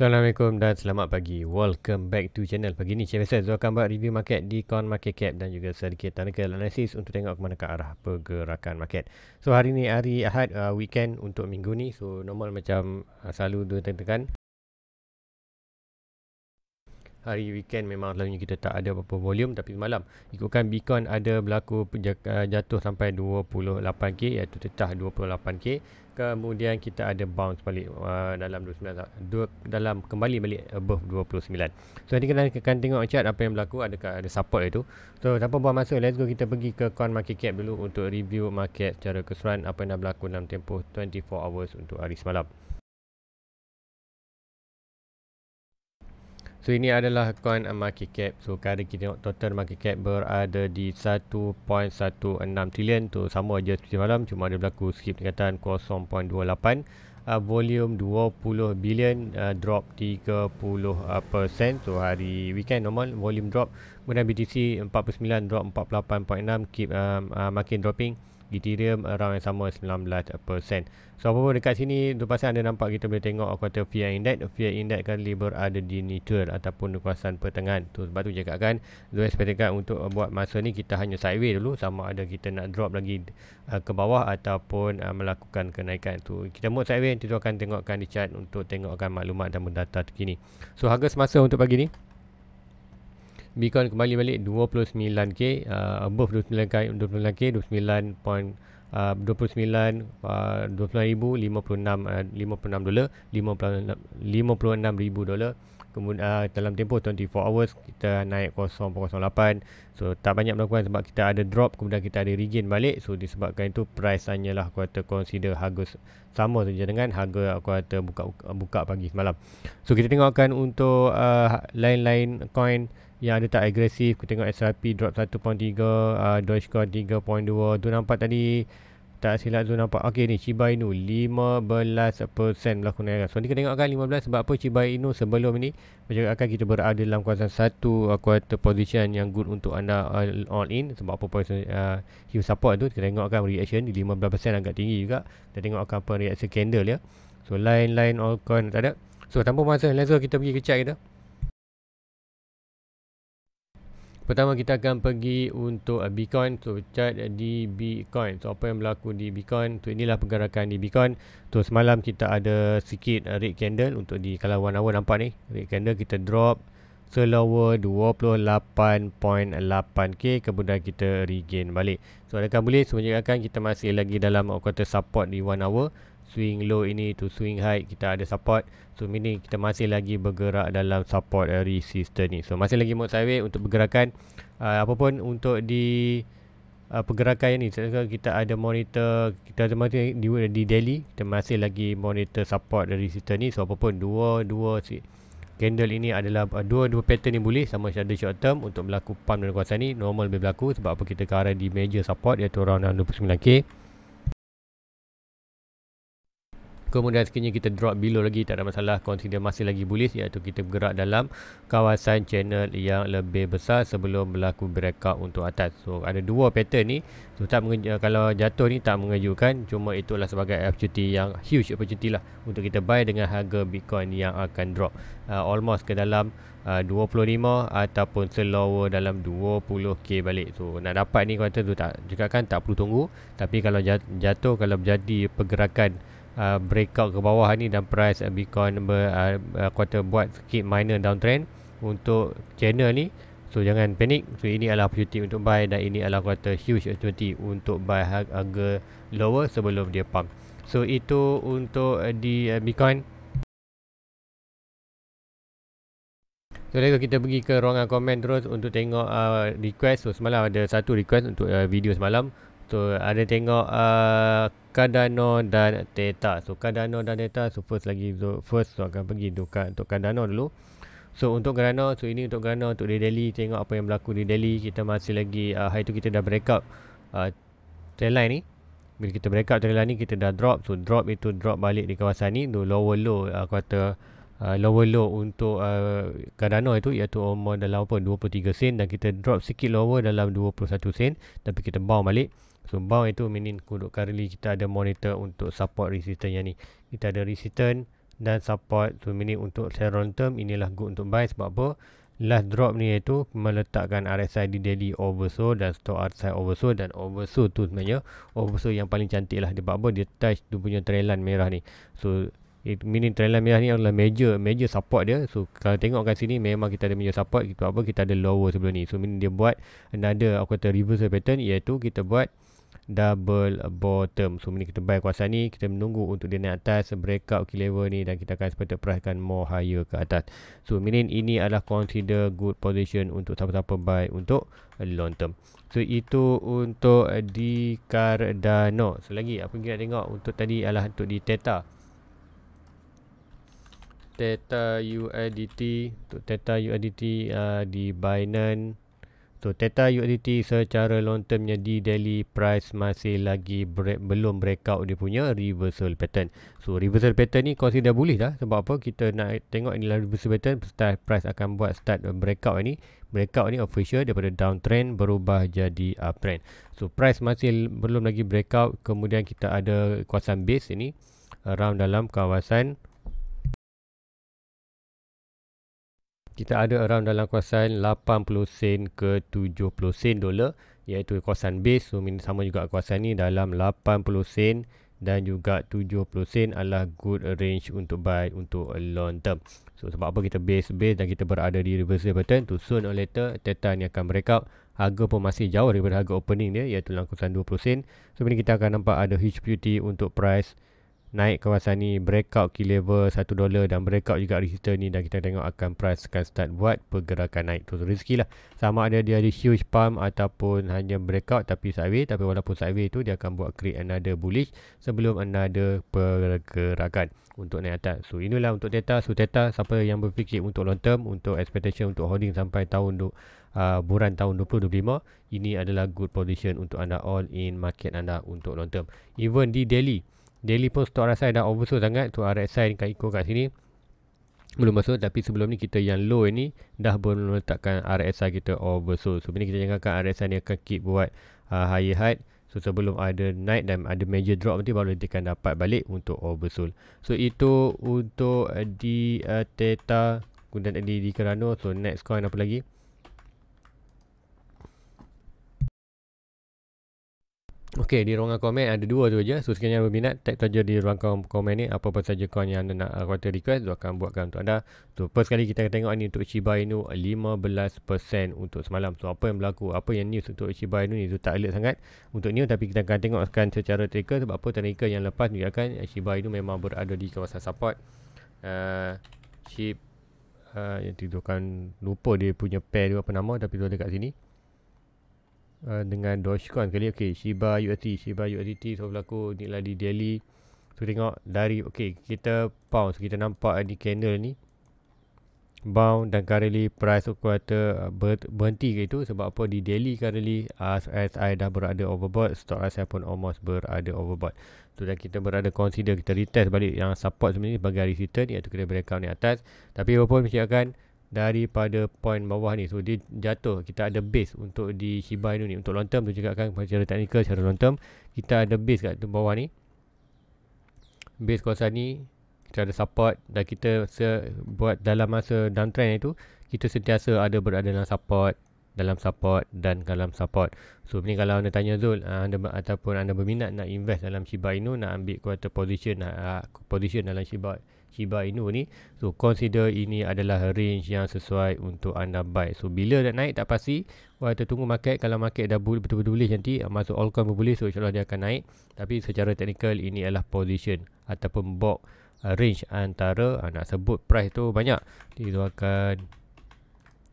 Assalamualaikum dan selamat pagi. Welcome back to channel. Pagi ni saya Faisal akan buat review market di Coin Market Cap dan juga sedikit technical analysis untuk tengok ke mana ke arah pergerakan market. So hari ni hari Ahad uh, weekend untuk minggu ni. So normal macam uh, selalu dua tekan hari weekend memang selalunya kita tak ada apa-apa volume tapi malam ikutkan Bitcoin ada berlaku eh, jatuh sampai 28k iaitu tetah 28k kemudian kita ada bounce balik uh, dalam 29 du, dalam kembali balik above 29 so nanti kita akan tengok chart apa yang berlaku adakah ada support itu so tanpa buang masa let's go kita pergi ke coin market cap dulu untuk review market secara keseluruhan apa yang dah berlaku dalam tempoh 24 hours untuk hari semalam So ini adalah coin market cap. So kadang kita tengok total market cap berada di 1.16 trillion. Tu so, sama aja seperti malam cuma ada berlaku skip tingkatan 0.28. Uh, volume 20 bilion uh, drop 30% uh, so hari weekend normal volume drop kemudian BTC 49 drop 48.6 keep um, uh, makin dropping Ethereum around yang sama 19%. So apa pun dekat sini tu pasal anda nampak kita boleh tengok quarter fear index. Fear index kali berada di neutral ataupun kuasaan pertengahan. Tu sebab tu cakap kan dua sepertekan untuk buat masa ni kita hanya sideways dulu sama ada kita nak drop lagi uh, ke bawah ataupun uh, melakukan kenaikan tu. Kita mode sideways nanti tu akan tengokkan di chart untuk tengokkan maklumat dan data terkini. So harga semasa untuk pagi ni Bitcoin kembali balik 29k uh, above 29k 29k 29. Uh, 29 uh, 26,056 uh, 56 dolar 56,000 kemudian uh, dalam tempoh 24 hours kita naik 0.08 so tak banyak melakukan sebab kita ada drop kemudian kita ada regain balik so disebabkan itu price hanyalah kuarter consider harga sama saja dengan harga kuarter buka buka pagi semalam so kita tengokkan untuk uh, lain-lain coin yang ada tak agresif kita tengok SRP drop 1.3 uh, Dogecoin 3.2 tu nampak tadi tak silap tu nampak okey ni Shiba Inu 15% berlaku naik so ni kita tengokkan 15 sebab apa Shiba Inu sebelum ni macam akan kita berada dalam kawasan satu uh, quarter position yang good untuk anda uh, all in sebab apa position uh, you support tu kita tengokkan reaction di 15% agak tinggi juga kita tengokkan apa reaction candle ya so line-line all coin tak ada so tanpa masa let's go kita pergi ke chart kita pertama kita akan pergi untuk uh, Bitcoin so chart di Bitcoin so apa yang berlaku di Bitcoin so inilah pergerakan di Bitcoin so semalam kita ada sikit uh, red candle untuk di kalau one hour nampak ni red candle kita drop selower 28.8k kemudian kita regain balik so adakah boleh sebenarnya akan kita masih lagi dalam kuota support di one hour swing low ini to swing high kita ada support so ini kita masih lagi bergerak dalam support uh, resistance ni so masih lagi mode sideways untuk pergerakan uh, apa pun untuk di uh, pergerakan ni sekarang kita ada monitor kita ada masih di, di daily kita masih lagi monitor support dan resistance ni so apa pun dua dua si candle ini adalah uh, dua dua pattern ni boleh sama ada short term untuk berlaku pump dalam kawasan ni normal boleh berlaku sebab apa kita ke arah di major support iaitu around 29k Kemudian sekiranya kita drop below lagi tak ada masalah consider masih lagi bullish iaitu kita bergerak dalam kawasan channel yang lebih besar sebelum berlaku breakout untuk atas. So ada dua pattern ni. So tak eh, kalau jatuh ni tak mengejutkan cuma itulah sebagai opportunity yang huge opportunity lah untuk kita buy dengan harga Bitcoin yang akan drop uh, almost ke dalam ah, uh, 25 ataupun selower dalam 20k balik. So nak dapat ni kuantum tu tak juga kan tak perlu tunggu tapi kalau jatuh kalau jadi pergerakan uh, breakout ke bawah ni dan price uh, Bitcoin ber, uh, uh, quarter buat sikit minor downtrend untuk channel ni so jangan panik so ini adalah opportunity untuk buy dan ini adalah quarter huge opportunity untuk buy harga lower sebelum dia pump so itu untuk uh, di uh, Bitcoin So, lepas kita pergi ke ruangan komen terus untuk tengok uh, request. So, semalam ada satu request untuk uh, video semalam. So, ada tengok uh, Cardano dan Theta. So Cardano dan Theta so first lagi so first so akan pergi dekat untuk Cardano dulu. So untuk Cardano so ini untuk Cardano untuk di daily tengok apa yang berlaku di Delhi. kita masih lagi uh, hari tu kita dah breakout uh, Trail line ni. Bila kita breakout trend line ni kita dah drop so drop itu drop balik di kawasan ni do lower low uh, quarter Uh, lower low untuk uh, Cardano itu iaitu umur dalam apa 23 sen dan kita drop sikit lower dalam 21 sen tapi kita bawa balik so bound itu meaning kuduk currently kita ada monitor untuk support resistance yang ni kita ada resistance dan support so meaning untuk share term inilah good untuk buy sebab apa last drop ni iaitu meletakkan RSI di daily oversold dan stock RSI oversold dan oversold tu sebenarnya oversold yang paling cantik lah sebab apa dia touch tu punya trailan merah ni so It, meaning trendline merah ni adalah major major support dia so kalau tengok kat sini memang kita ada major support kita apa kita ada lower sebelum ni so meaning dia buat another aku kata reversal pattern iaitu kita buat double bottom so meaning kita buy kuasa ni kita menunggu untuk dia naik atas break out key level ni dan kita akan sepatutnya perahkan more higher ke atas so meaning ini adalah consider good position untuk siapa-siapa buy untuk long term so itu untuk di Cardano selagi so, apa kita tengok untuk tadi adalah untuk di Theta theta UIDT untuk theta UIDT uh, di Binance so theta UIDT secara long termnya di daily price masih lagi break, belum breakout dia punya reversal pattern so reversal pattern ni kau dah boleh dah sebab apa kita nak tengok inilah reversal pattern start price akan buat start uh, breakout ni breakout ni official daripada downtrend berubah jadi uptrend so price masih belum lagi breakout kemudian kita ada kawasan base ini around dalam kawasan kita ada around dalam kawasan 80 sen ke 70 sen dolar iaitu kawasan base so sama juga kawasan ni dalam 80 sen dan juga 70 sen adalah good range untuk buy untuk long term. So sebab apa kita base base dan kita berada di reversal pattern tu soon or later Tetan ni akan breakout. Harga pun masih jauh daripada harga opening dia iaitu dalam kawasan 20 sen. So bila kita akan nampak ada huge beauty untuk price naik kawasan ni breakout key level $1 dan breakout juga resistor ni dan kita tengok akan price akan start buat pergerakan naik tu rezeki lah sama ada dia ada huge pump ataupun hanya breakout tapi sideways tapi walaupun sideways tu dia akan buat create another bullish sebelum another pergerakan untuk naik atas so inilah untuk data so data siapa yang berfikir untuk long term untuk expectation untuk holding sampai tahun tu Uh, buran tahun 2025 ini adalah good position untuk anda all in market anda untuk long term even di daily Daily pun stok RSI dah oversold sangat tu RSI ni kat ikut kat sini belum masuk tapi sebelum ni kita yang low ni dah meletakkan RSI kita oversold. So bila kita jangkakan RSI ni akan keep buat uh, higher height. So sebelum ada night dan ada major drop nanti baru kita akan dapat balik untuk oversold. So itu untuk di uh, Theta kemudian di, di Kerano. So next coin apa lagi? Okey, di ruangan komen ada dua tu je. So, sekiranya berminat, tag saja di ruangan komen ni. Apa-apa saja kau yang anda nak kuota request, tu akan buatkan untuk anda. So, first kali kita akan tengok ni untuk Shiba Inu 15% untuk semalam. So, apa yang berlaku? Apa yang news untuk Shiba Inu ni? So, tak alert sangat untuk new. Tapi kita akan tengokkan secara tracker sebab apa tracker yang lepas ni akan eh, Shiba Inu memang berada di kawasan support. Uh, chip uh, yang tu kan lupa dia punya pair dia apa nama tapi tu ada kat sini. Uh, dengan Dogecoin kali okey Shiba UST Shiba UST so berlaku ni lah di daily so tengok dari okey kita pound kita nampak ni candle ni bound dan currently price of quarter uh, ber- berhenti ke itu sebab apa di daily currently I dah berada overbought stock RSI pun almost berada overbought so dan kita berada consider kita retest balik yang support sebenarnya bagi hari return iaitu kena breakout ni atas tapi apa pun misalkan daripada point bawah ni so dia jatuh kita ada base untuk di Shiba Inu ni untuk long term tu juga kan secara teknikal secara long term kita ada base kat bawah ni base kawasan ni kita ada support dan kita se- buat dalam masa downtrend itu kita sentiasa ada berada dalam support dalam support dan dalam support so ni kalau anda tanya Zul ah, anda ataupun anda berminat nak invest dalam Shiba Inu nak ambil quarter position uh, position dalam Shiba Inu Shiba Inu ni so consider ini adalah range yang sesuai untuk anda buy so bila dah naik tak pasti Wah, tunggu market kalau market dah betul-betul boleh nanti masuk all coin boleh so insyaAllah dia akan naik tapi secara technical ini adalah position ataupun box uh, range antara uh, nak sebut price tu banyak jadi tu akan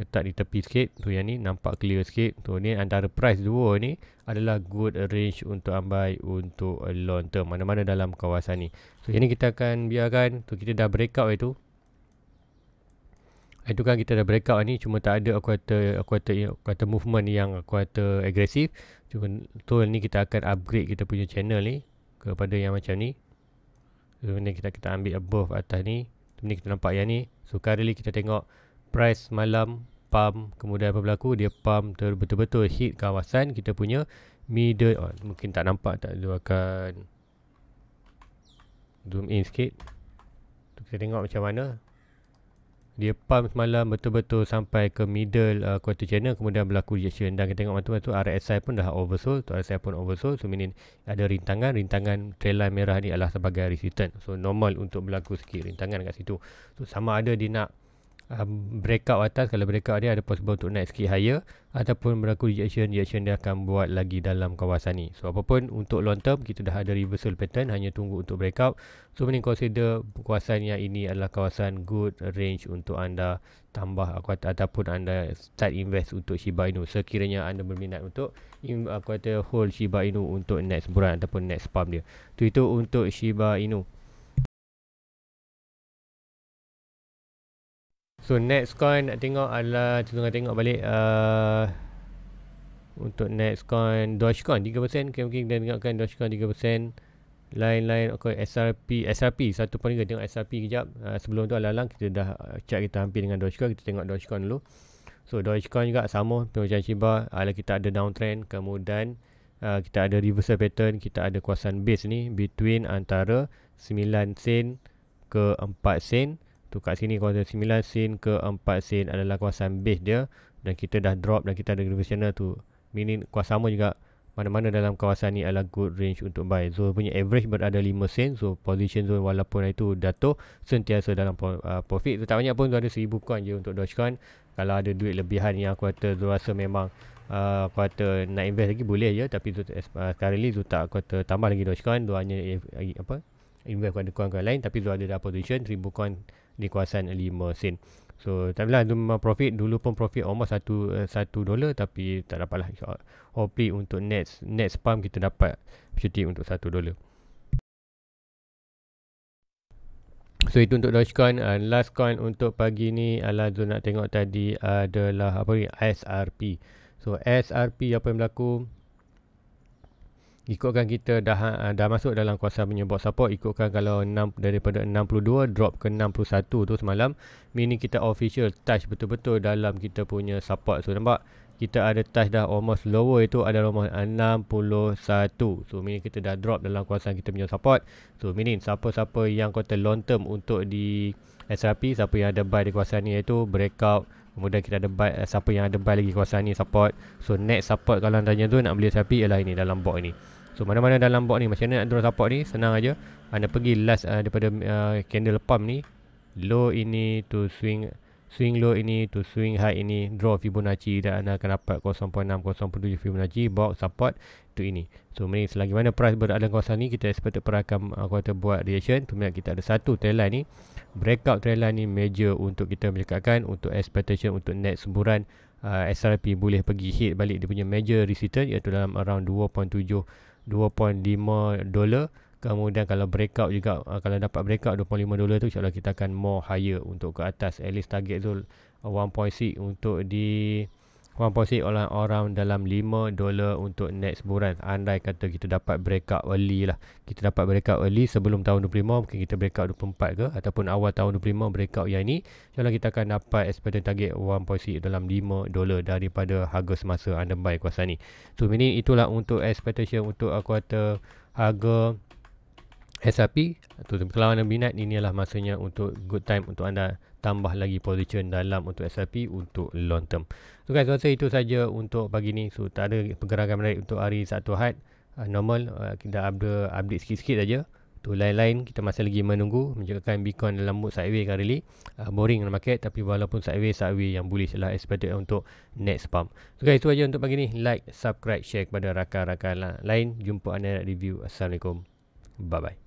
letak di tepi sikit tu yang ni nampak clear sikit tu ni antara price dua ni adalah good range untuk ambai untuk long term mana-mana dalam kawasan ni so yang ni kita akan biarkan tu kita dah breakout itu itu kan kita dah breakout ni cuma tak ada aku kata aku kata aku kata movement yang aku kata agresif cuma tu ni kita akan upgrade kita punya channel ni kepada yang macam ni so, ni kita kita ambil above atas ni tu ni kita nampak yang ni so currently kita tengok price malam pump kemudian apa berlaku dia pump terbetul betul hit kawasan kita punya middle oh, mungkin tak nampak tak dia akan zoom in sikit kita tengok macam mana dia pump semalam betul-betul sampai ke middle uh, quarter channel kemudian berlaku rejection dan kita tengok waktu tu RSI pun dah oversold tu RSI pun oversold so meaning ada rintangan rintangan trail merah ni adalah sebagai resistance so normal untuk berlaku sikit rintangan kat situ so sama ada dia nak Um, breakout atas kalau breakout dia ada possible untuk naik sikit higher ataupun berlaku rejection rejection dia akan buat lagi dalam kawasan ni so apapun untuk long term kita dah ada reversal pattern hanya tunggu untuk breakout so mending consider kawasan yang ini adalah kawasan good range untuk anda tambah aku ataupun anda start invest untuk Shiba Inu sekiranya anda berminat untuk aku hold Shiba Inu untuk next bulan ataupun next pump dia tu itu untuk Shiba Inu So next coin nak tengok adalah Kita tengah tengok balik uh, Untuk next coin Dogecoin 3% Mungkin okay, okay, kita tengokkan Dogecoin 3% Lain-lain okay, SRP SRP 1.3 Tengok SRP kejap uh, Sebelum tu alalang Kita dah Cek kita hampir dengan Dogecoin Kita tengok Dogecoin dulu So Dogecoin juga sama Macam Shiba Adalah kita ada downtrend Kemudian uh, Kita ada reversal pattern Kita ada kuasaan base ni Between antara 9 sen Ke 4 sen tu kat sini kuasa 9 sin ke 4 sin adalah kuasa base dia dan kita dah drop dan kita ada reversioner tu meaning kuasa sama juga mana-mana dalam kawasan ni adalah good range untuk buy so punya average berada 5 sen so position zone walaupun itu datuh sentiasa dalam uh, profit tak banyak pun tu ada 1000 coin je untuk dogecoin kalau ada duit lebihan yang aku kata tu rasa memang uh, aku kata nak invest lagi boleh je tapi tu, uh, sekarang tu tak aku kata tambah lagi dogecoin tu hanya eh, apa invest pada coin-coin lain tapi tu ada dalam position 1000 coin di kawasan 5 sen. So time lah tu memang profit dulu pun profit almost satu eh, satu dolar tapi tak dapat lah. Hopefully untuk next next pump kita dapat opportunity untuk satu dolar. So itu untuk Dogecoin. Uh, last coin untuk pagi ni adalah zona nak tengok tadi adalah apa ni SRP. So SRP apa yang berlaku? ikutkan kita dah eh, dah masuk dalam kuasa punya box support ikutkan kalau 6 daripada 62 drop ke 61 tu semalam Mini kita official touch betul-betul dalam kita punya support so nampak kita ada touch dah almost lower itu ada almost 61 so meaning kita dah drop dalam kuasa kita punya support so meaning siapa-siapa yang kota long term untuk di SRP siapa yang ada buy di kuasa ni iaitu breakout Kemudian kita ada buy, eh, siapa yang ada buy lagi kuasa ni support. So next support kalau tanya tu nak beli SRP ialah ini dalam box ni. So mana-mana dalam box ni Macam mana nak draw support ni Senang aja. Anda pergi last uh, daripada uh, candle pump ni Low ini to swing Swing low ini to swing high ini Draw Fibonacci Dan anda akan dapat 0.7 Fibonacci Box support to ini So mari selagi mana price berada dalam kawasan ni Kita expected perakam uh, ah, kuota buat reaction Tu kita ada satu trendline ni Breakout trendline ni major untuk kita menjelaskan Untuk expectation untuk net semburan uh, SRP boleh pergi hit balik Dia punya major resistance iaitu dalam around 2.7 2.5 dolar kemudian kalau breakout juga ah, kalau dapat breakout 2.5 dolar tu insyaallah kita akan more higher untuk ke atas at least target tu 1.6 uh, untuk di Komposit oleh orang dalam 5 dolar untuk next bulan. Andai kata kita dapat break out early lah. Kita dapat break out early sebelum tahun 25. Mungkin kita break breakout 24 ke. Ataupun awal tahun 25 out yang ini. Jalan kita akan dapat expected target 1.6 dalam 5 dolar daripada harga semasa anda buy kuasa ni. So, ini itulah untuk expectation untuk kuota harga SRP. Kalau anda minat, inilah masanya untuk good time untuk anda tambah lagi position dalam untuk SLP untuk long term. So guys, saya rasa itu saja untuk pagi ni. So tak ada pergerakan menarik untuk hari Sabtu Ahad. Uh, normal uh, kita update update sikit-sikit saja. Tu lain-lain kita masih lagi menunggu menjadikan Bitcoin dalam mood sideways currently. Uh, ah, boring dalam market tapi walaupun sideways sideways yang bullish lah expected untuk next pump. So guys, itu saja untuk pagi ni. Like, subscribe, share kepada rakan-rakan lain. Jumpa anda review. Assalamualaikum. Bye-bye.